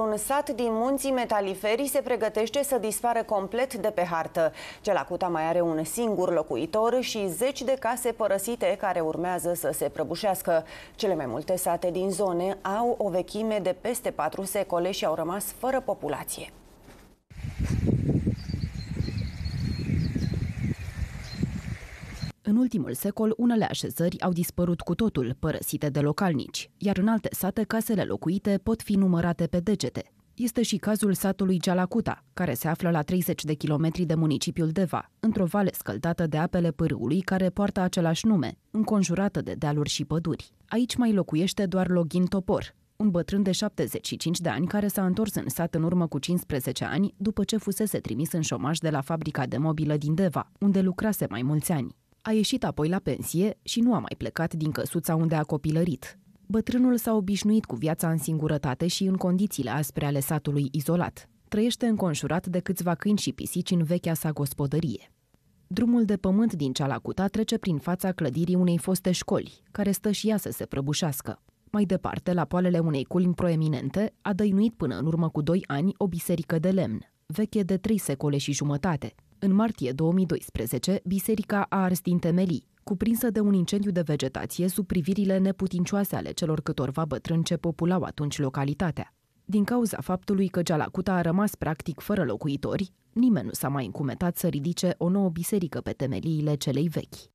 Un sat din munții metaliferii se pregătește să dispară complet de pe hartă. Gelacuta mai are un singur locuitor și zeci de case părăsite care urmează să se prăbușească. Cele mai multe sate din zone au o vechime de peste patru secole și au rămas fără populație. În ultimul secol, unele așezări au dispărut cu totul, părăsite de localnici, iar în alte sate casele locuite pot fi numărate pe degete. Este și cazul satului Gealacuta, care se află la 30 de kilometri de municipiul Deva, într-o vale scăldată de apele pârâului care poartă același nume, înconjurată de dealuri și păduri. Aici mai locuiește doar Login Topor, un bătrân de 75 de ani care s-a întors în sat în urmă cu 15 ani după ce fusese trimis în șomaj de la fabrica de mobilă din Deva, unde lucrase mai mulți ani. A ieșit apoi la pensie și nu a mai plecat din căsuța unde a copilărit. Bătrânul s-a obișnuit cu viața în singurătate și în condițiile aspre ale satului izolat. Trăiește înconjurat de câțiva câini și pisici în vechea sa gospodărie. Drumul de pământ din Cealacuta trece prin fața clădirii unei foste școli, care stă și ea să se prăbușească. Mai departe, la poalele unei culmi proeminente, a dăinuit până în urmă cu doi ani o biserică de lemn, veche de trei secole și jumătate, în martie 2012, biserica a ars din temelii, cuprinsă de un incendiu de vegetație sub privirile neputincioase ale celor câtorva bătrâni ce populau atunci localitatea. Din cauza faptului că Gealacuta a rămas practic fără locuitori, nimeni nu s-a mai încumetat să ridice o nouă biserică pe temeliile celei vechi.